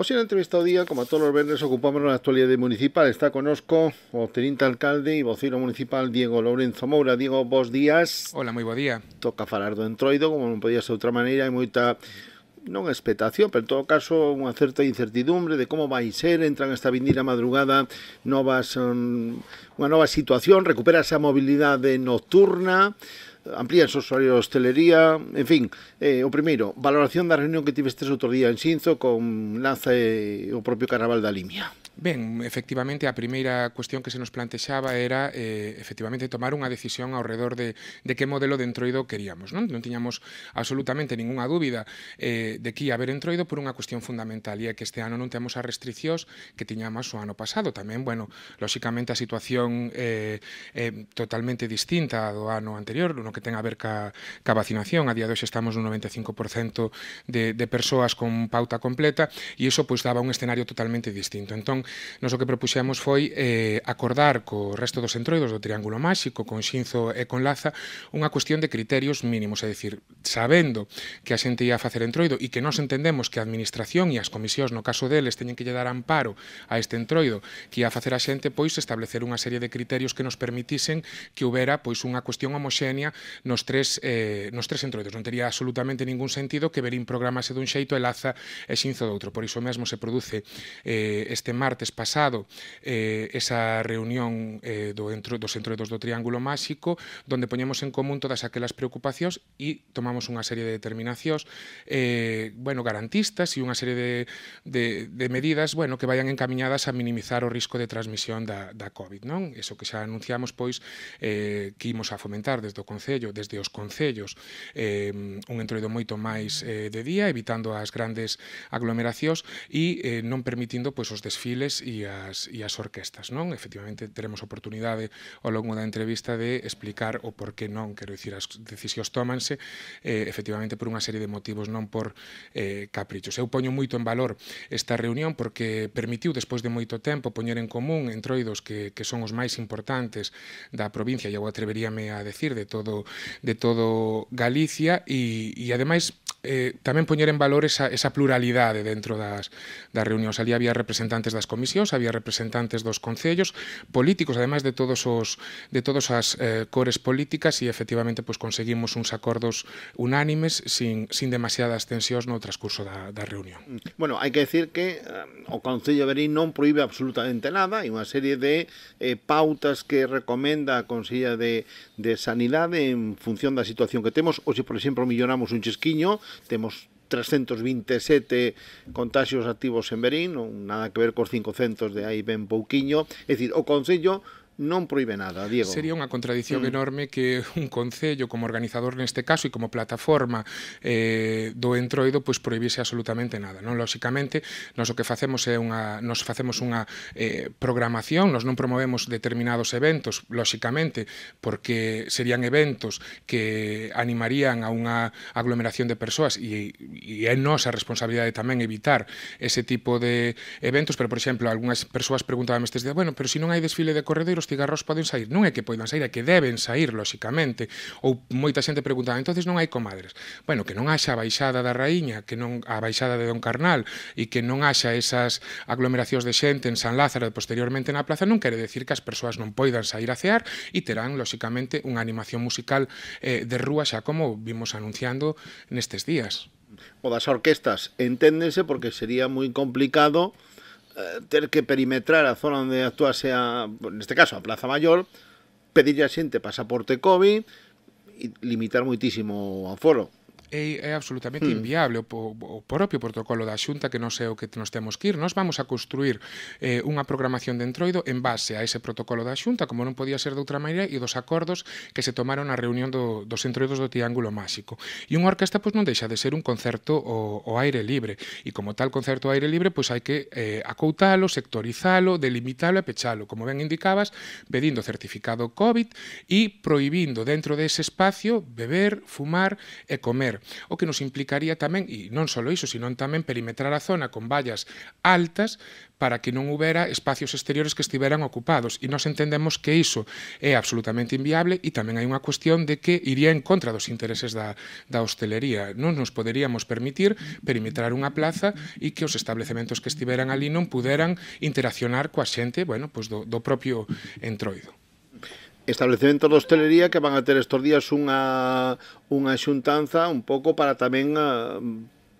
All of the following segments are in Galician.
Hoxe na entrevista do día, como a todos os verdes, ocupamos na actualidade municipal. Está conosco o teninte alcalde e vocero municipal Diego Lourenzo Moura. Diego, bos días. Hola, moi bo día. Toca falar do entroido, como non podía ser outra maneira, hai moita non expectación, pero en todo caso unha certa incertidumbre de como vai ser, entran esta vindira madrugada novas mm, unha nova situación, recupera a mobilidade nocturna, amplían o horario de hostelería, en fin, eh, o primeiro, valoración da reunión que tivestes outro día en Xinzo con Lanza e o propio Carnaval da Limia. Ben, efectivamente, a primeira cuestión que se nos plantexaba era eh, efectivamente tomar unha decisión ao redor de, de que modelo de entroido queríamos. Non, non tiñamos absolutamente ninguna dúbida eh, de que ia haber entroido por unha cuestión fundamental e é que este ano non temos as restriccións que tiñamos o ano pasado. Tamén, bueno, lóxicamente a situación eh, eh, totalmente distinta do ano anterior, no que ten a ver ca, ca vacinación. A día de hoxe estamos no 95% de, de persoas con pauta completa e iso pois daba un escenario totalmente distinto. Entón, nos o que propuxemos foi eh, acordar co resto dos entroidos do Triángulo Máxico, con Xinzo e con Laza, unha cuestión de criterios mínimos, é dicir, sabendo que a xente ia a facer entroido e que nós entendemos que a administración e as comisións, no caso deles, teñen que lle dar amparo a este entroido que ia a facer a xente, pois establecer unha serie de criterios que nos permitisen que houbera pois unha cuestión homoxénea nos tres, eh, nos tres entroidos. Non tería absolutamente ningún sentido que Berín programase dun xeito e Laza e Xinzo doutro. Por iso mesmo se produce eh, este martes martes pasado eh, esa reunión eh, do, entro, dos entroidos do Triángulo Máxico donde poñemos en común todas aquelas preocupacións e tomamos unha serie de determinacións eh, bueno, garantistas e unha serie de, de, de medidas bueno, que vayan encaminhadas a minimizar o risco de transmisión da, da COVID. Non? Eso que xa anunciamos pois eh, que imos a fomentar desde o Concello, desde os Concellos, eh, un entroido moito máis eh, de día, evitando as grandes aglomeracións e eh, non permitindo pois, os desfiles profesionais e as, e as orquestas. Non? Efectivamente, teremos oportunidade ao longo da entrevista de explicar o porqué non, quero dicir, as decisións tómanse eh, efectivamente por unha serie de motivos, non por eh, caprichos. Eu poño moito en valor esta reunión porque permitiu, despois de moito tempo, poñer en común entroidos que, que son os máis importantes da provincia, e eu atreveríame a decir, de todo, de todo Galicia, e, e ademais eh, tamén poñer en valor esa, esa pluralidade dentro das, das reunións. Ali había representantes das comisións, había representantes dos concellos, políticos, ademais de todos os de todas as eh, cores políticas e efectivamente pois conseguimos uns acordos unánimes sin, sin demasiadas tensións no transcurso da, da reunión. Bueno, hai que decir que eh, o Concello de Berín non proíbe absolutamente nada, hai unha serie de eh, pautas que recomenda a Consella de, de Sanidade en función da situación que temos, ou se, por exemplo, milloramos un chesquiño, temos 327 contagios activos en Berín, non nada que ver cos 500 de aí ben pouquiño, é dicir, o Concello non proíbe nada, Diego. Sería unha contradición mm. enorme que un concello como organizador neste caso e como plataforma eh, do entroido pois proibise absolutamente nada, non? Lóxicamente, nós o que facemos é unha nos facemos unha eh, programación, nós non promovemos determinados eventos, lóxicamente, porque serían eventos que animarían a unha aglomeración de persoas e, e é nosa responsabilidade tamén evitar ese tipo de eventos, pero por exemplo, algunhas persoas preguntaban estes días, bueno, pero se si non hai desfile de corredeiros cigarros poden sair. Non é que poidan sair, é que deben sair, lóxicamente. Ou moita xente pregunta, entonces non hai comadres. Bueno, que non haxa a baixada da Raíña, que non a baixada de Don Carnal e que non haxa esas aglomeracións de xente en San Lázaro e posteriormente na plaza non quere decir que as persoas non poidan sair a cear e terán, lóxicamente, unha animación musical eh, de rúa xa como vimos anunciando nestes días. O das orquestas enténdense, porque sería moi complicado Eh, tener que perimetrar a zona donde actúa sea, en este caso, a Plaza Mayor, pedir ya siente pasaporte COVID y limitar muchísimo foro. é, é absolutamente hmm. inviable o, o, o propio protocolo da Xunta que non sei o que nos temos que ir. Nos vamos a construir eh, unha programación de entroido en base a ese protocolo da Xunta, como non podía ser de outra maneira, e dos acordos que se tomaron na reunión do, dos entroidos do Triángulo Máxico. E unha orquesta pois, non deixa de ser un concerto o, o aire libre, e como tal concerto ao aire libre, pois hai que eh, acoutalo, sectorizalo, delimitalo e pechalo, como ben indicabas, pedindo certificado COVID e proibindo dentro dese espacio beber, fumar e comer o que nos implicaría tamén, e non só iso, sino tamén perimetrar a zona con vallas altas para que non houbera espacios exteriores que estiveran ocupados. E nós entendemos que iso é absolutamente inviable e tamén hai unha cuestión de que iría en contra dos intereses da, da hostelería. Non nos poderíamos permitir perimetrar unha plaza e que os establecementos que estiveran ali non puderan interaccionar coa xente bueno, pois do, do propio entroido establecementos de hostelería que van a ter estos días unha unha xuntanza un pouco para tamén a, ah,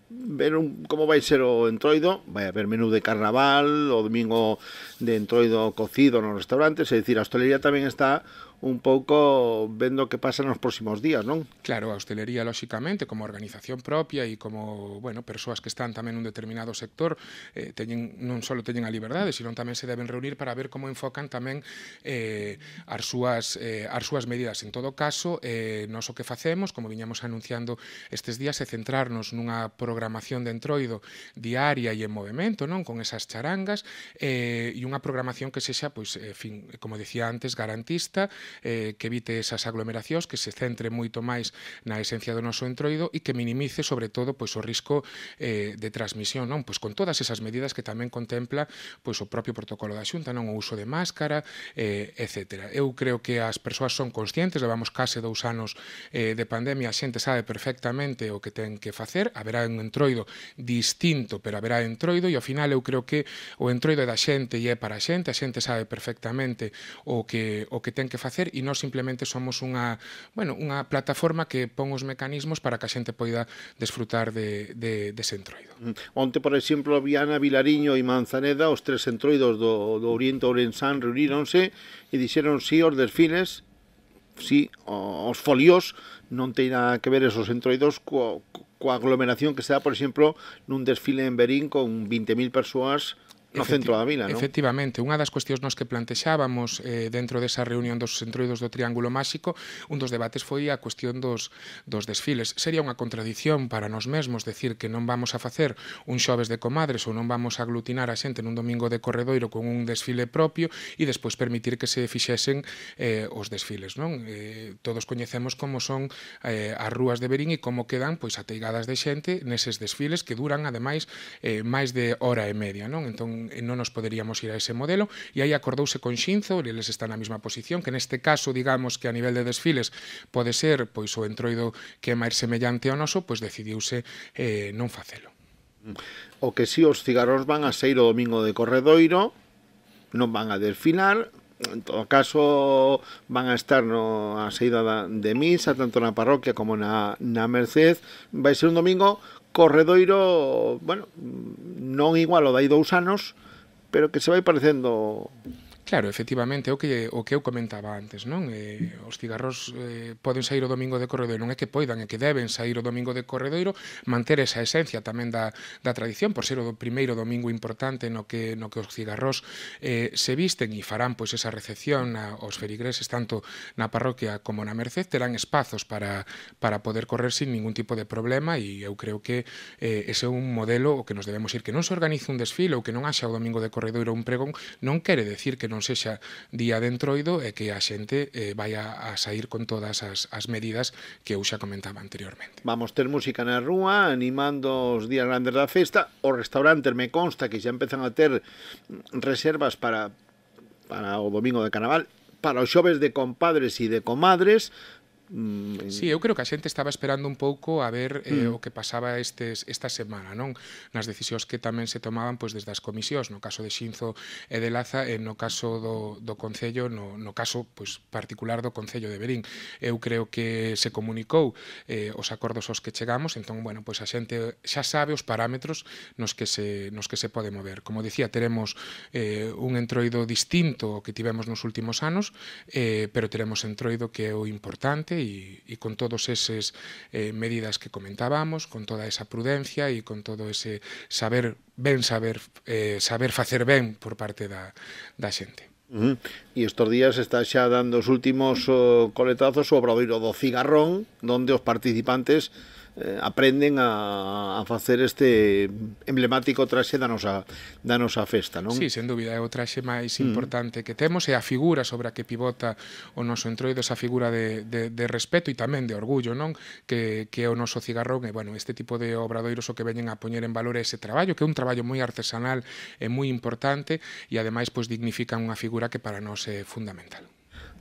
ver un, como vai ser o entroido, vai haber menú de carnaval, o domingo de entroido cocido nos restaurantes, é dicir, a hostelería tamén está un pouco vendo que pasa nos próximos días, non? Claro, a hostelería, lóxicamente, como organización propia e como, bueno, persoas que están tamén nun determinado sector, eh, teñen, non só teñen a liberdade, sino tamén se deben reunir para ver como enfocan tamén eh, as, súas, eh, as súas medidas. En todo caso, eh, non o que facemos, como viñamos anunciando estes días, é centrarnos nunha programación de entroido diaria e en movimento, non? Con esas charangas eh, e unha programación que se xa, pois, eh, fin, como decía antes, garantista, eh, que evite esas aglomeracións, que se centre moito máis na esencia do noso entroido e que minimice sobre todo pois o risco eh, de transmisión, non? Pois con todas esas medidas que tamén contempla pois o propio protocolo da Xunta, non o uso de máscara, eh, etc. Eu creo que as persoas son conscientes, levamos case dous anos eh, de pandemia, a xente sabe perfectamente o que ten que facer, haberá un entroido distinto, pero haberá entroido e ao final eu creo que o entroido é da xente e é para a xente, a xente sabe perfectamente o que o que ten que facer facer e non simplemente somos unha, bueno, unha plataforma que pon os mecanismos para que a xente poida desfrutar de, de, de entroido. Mm. Onte, por exemplo, Viana, Vilariño e Manzaneda, os tres entroidos do, do Oriente Ourensán reuníronse e dixeron si sí, os delfines si sí, os folios non ten nada que ver esos entroidos co, coa aglomeración que se dá, por exemplo, nun desfile en Berín con 20.000 persoas no centro da vila, non? Efectivamente, unha das cuestións nos que plantexábamos eh, dentro desa reunión dos centroidos do Triángulo Máxico, un dos debates foi a cuestión dos, dos desfiles. Sería unha contradición para nós mesmos decir que non vamos a facer un xoves de comadres ou non vamos a aglutinar a xente nun domingo de corredoiro con un desfile propio e despois permitir que se fixesen eh, os desfiles, non? Eh, todos coñecemos como son eh, as rúas de Berín e como quedan pois ateigadas de xente neses desfiles que duran ademais eh, máis de hora e media, non? Entón non, eh, non nos poderíamos ir a ese modelo e aí acordouse con Xinzo, eles están na mesma posición, que neste caso, digamos, que a nivel de desfiles pode ser pois o entroido que é máis semellante ao noso, pois decidiuse eh, non facelo. Mm. O que si os cigarros van a ser o domingo de Corredoiro, non van a desfilar, en todo caso van a estar no, a saída da, de misa tanto na parroquia como na, na Merced vai ser un domingo corredoiro bueno, non igual o dai dous anos, pero que se vai parecendo Claro, efectivamente, o que o que eu comentaba antes, non? Eh, os cigarros eh, poden sair o domingo de corredoiro, non é que poidan, é que deben sair o domingo de corredoiro, manter esa esencia tamén da, da tradición por ser o do primeiro domingo importante no que no que os cigarros eh, se visten e farán pois esa recepción a, aos ferigreses tanto na parroquia como na Merced, terán espazos para para poder correr sin ningún tipo de problema e eu creo que eh, ese é un modelo o que nos debemos ir que non se organice un desfile ou que non haxa o domingo de corredoiro un pregón, non quere decir que non non sexa día de entroido e que a xente eh, vai a, a sair con todas as, as medidas que eu xa comentaba anteriormente. Vamos ter música na rúa, animando os días grandes da festa, os restaurantes me consta que xa empezan a ter reservas para para o domingo de carnaval, para os xoves de compadres e de comadres, Mm, eh. sí, eu creo que a xente estaba esperando un pouco a ver eh, mm. o que pasaba estes, esta semana, non? Nas decisións que tamén se tomaban pois desde as comisións, no caso de Xinzo e de Laza, e no caso do, do Concello, no, no caso pois, particular do Concello de Berín. Eu creo que se comunicou eh, os acordos aos que chegamos, entón, bueno, pois a xente xa sabe os parámetros nos que se, nos que se pode mover. Como dicía, teremos eh, un entroido distinto ao que tivemos nos últimos anos, eh, pero teremos entroido que é o importante e, e con todos eses eh, medidas que comentábamos, con toda esa prudencia e con todo ese saber ben saber eh, saber facer ben por parte da, da xente. Uh -huh. E estes días está xa dando os últimos uh, coletazos sobre o obradoiro do cigarrón, donde os participantes eh, aprenden a, a facer este emblemático traxe da nosa, da nosa festa, non? Sí, sen dúbida, é o traxe máis mm. importante mm. que temos e a figura sobre a que pivota o noso entroido, esa figura de, de, de respeto e tamén de orgullo, non? Que, que é o noso cigarrón e, bueno, este tipo de obradoiros o que veñen a poñer en valor ese traballo, que é un traballo moi artesanal e moi importante e, ademais, pois dignifican unha figura que para nós é fundamental.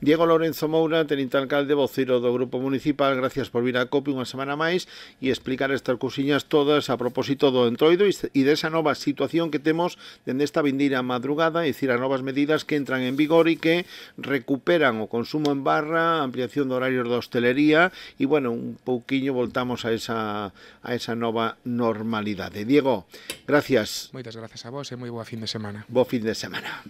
Diego Lorenzo Moura, tenente alcalde, vocero do Grupo Municipal, gracias por vir a COPE unha semana máis e explicar estas cousiñas todas a propósito do entroido e desa nova situación que temos dende esta vindira madrugada, e dicir, as novas medidas que entran en vigor e que recuperan o consumo en barra, ampliación de horarios da hostelería e, bueno, un pouquiño voltamos a esa, a esa nova normalidade. Diego, gracias. Moitas gracias a vos e moi boa fin de semana. Boa fin de semana.